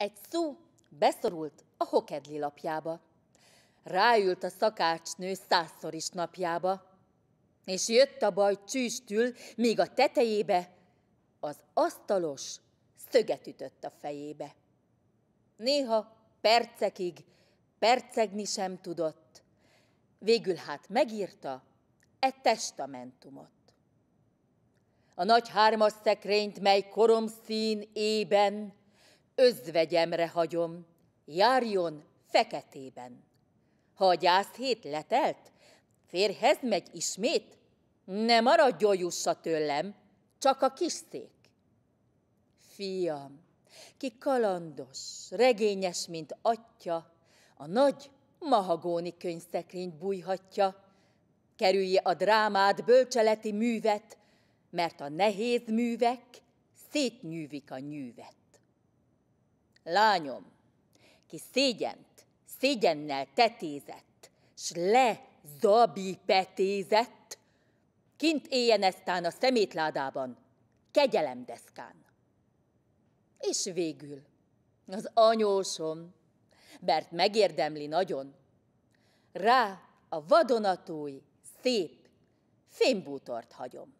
Egy szó beszorult a hokedli lapjába. Ráült a szakácsnő százszor is napjába, és jött a baj csűstül, míg a tetejébe az asztalos szöget ütött a fejébe. Néha percekig percegni sem tudott, végül hát megírta e testamentumot. A nagy hármas szekrényt, mely koromszín ében özvegyemre hagyom, járjon feketében. Ha a gyászt hét letelt, férhez megy ismét, ne maradjon jussa tőlem, csak a kis szék. Fiam, ki kalandos, regényes, mint atya, a nagy mahagóni könyvszekrényt bújhatja, kerülje a drámát, bölcseleti művet, mert a nehéz művek szétnyűvik a nyűvet. Lányom, ki szégyent, szégyennel tetézett, s petézett, kint éljen eztán a szemétládában, deszkán. És végül az anyósom, mert megérdemli nagyon, rá a vadonatúj szép fémbútort hagyom.